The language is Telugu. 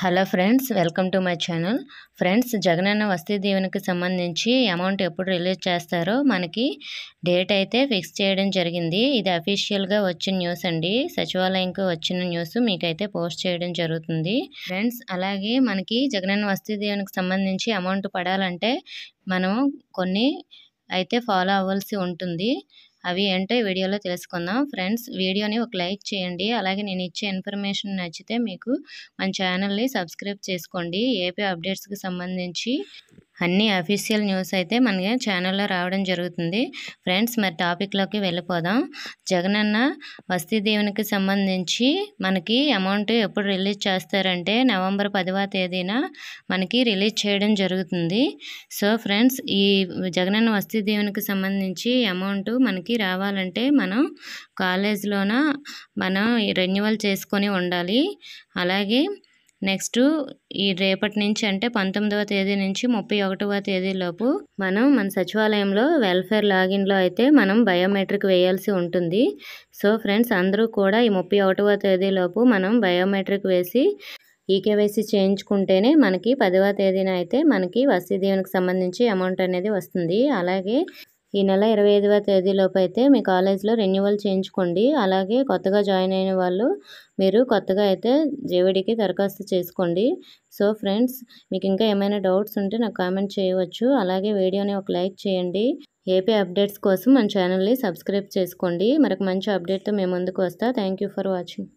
hello friends welcome to my channel friends జగనన్న వసతి దీవెనకి సంబంధించి అమౌంట్ ఎప్పుడు రిలీజ్ చేస్తారో మనకి డేట్ అయితే ఫిక్స్ చేయడం జరిగింది ఇది అఫీషియల్గా వచ్చిన న్యూస్ అండి సచివాలయంకి వచ్చిన న్యూస్ మీకైతే పోస్ట్ చేయడం జరుగుతుంది ఫ్రెండ్స్ అలాగే మనకి జగనన్న వసతి దీవెనకి సంబంధించి అమౌంట్ పడాలంటే మనం కొన్ని అయితే ఫాలో అవ్వాల్సి ఉంటుంది అవి ఏంటో వీడియోలో తెలుసుకుందాం ఫ్రెండ్స్ వీడియోని ఒక లైక్ చేయండి అలాగే నేను ఇచ్చే ఇన్ఫర్మేషన్ నచ్చితే మీకు మన ఛానల్ని సబ్స్క్రైబ్ చేసుకోండి ఏపీ అప్డేట్స్కి సంబంధించి అన్ని అఫీషియల్ న్యూస్ అయితే మన ఛానల్లో రావడం జరుగుతుంది ఫ్రెండ్స్ మరి టాపిక్లోకి వెళ్ళిపోదాం జగనన్న వస్తీ దీవునికి సంబంధించి మనకి అమౌంట్ ఎప్పుడు రిలీజ్ చేస్తారంటే నవంబర్ పదవ తేదీన మనకి రిలీజ్ చేయడం జరుగుతుంది సో ఫ్రెండ్స్ ఈ జగనన్న వస్తీ దేవునికి సంబంధించి అమౌంట్ మనకి రావాలంటే మనం కాలేజ్లోన మనం రెన్యువల్ చేసుకొని ఉండాలి అలాగే నెక్స్ట్ ఈ రేపటి నుంచి అంటే పంతొమ్మిదవ తేదీ నుంచి ముప్పై ఒకటవ తేదీలోపు మనం మన సచివాలయంలో వెల్ఫేర్ లాగిన్లో అయితే మనం బయోమెట్రిక్ వేయాల్సి ఉంటుంది సో ఫ్రెండ్స్ అందరూ కూడా ఈ ముప్పై ఒకటవ తేదీలోపు మనం బయోమెట్రిక్ వేసి ఈకేవైసీ చేయించుకుంటేనే మనకి పదవ తేదీన అయితే మనకి వసతి దీవెనకు సంబంధించి అమౌంట్ అనేది వస్తుంది అలాగే ఈ నెల ఇరవై ఐదవ తేదీలోపు అయితే మీ కాలేజ్లో రెన్యువల్ చేయించుకోండి అలాగే కొత్తగా జాయిన్ అయిన వాళ్ళు మీరు కొత్తగా అయితే జేవిడికి దరఖాస్తు చేసుకోండి సో ఫ్రెండ్స్ మీకు ఇంకా ఏమైనా డౌట్స్ ఉంటే నాకు కామెంట్ చేయవచ్చు అలాగే వీడియోని ఒక లైక్ చేయండి ఏపీ అప్డేట్స్ కోసం మన ఛానల్ని సబ్స్క్రైబ్ చేసుకోండి మరొక మంచి అప్డేట్తో మేము ముందుకు వస్తా థ్యాంక్ ఫర్ వాచింగ్